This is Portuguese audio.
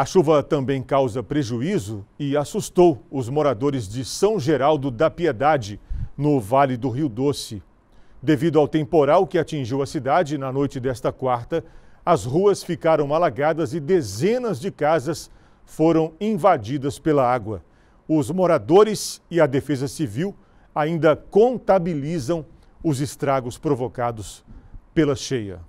A chuva também causa prejuízo e assustou os moradores de São Geraldo da Piedade, no Vale do Rio Doce. Devido ao temporal que atingiu a cidade na noite desta quarta, as ruas ficaram alagadas e dezenas de casas foram invadidas pela água. Os moradores e a Defesa Civil ainda contabilizam os estragos provocados pela cheia.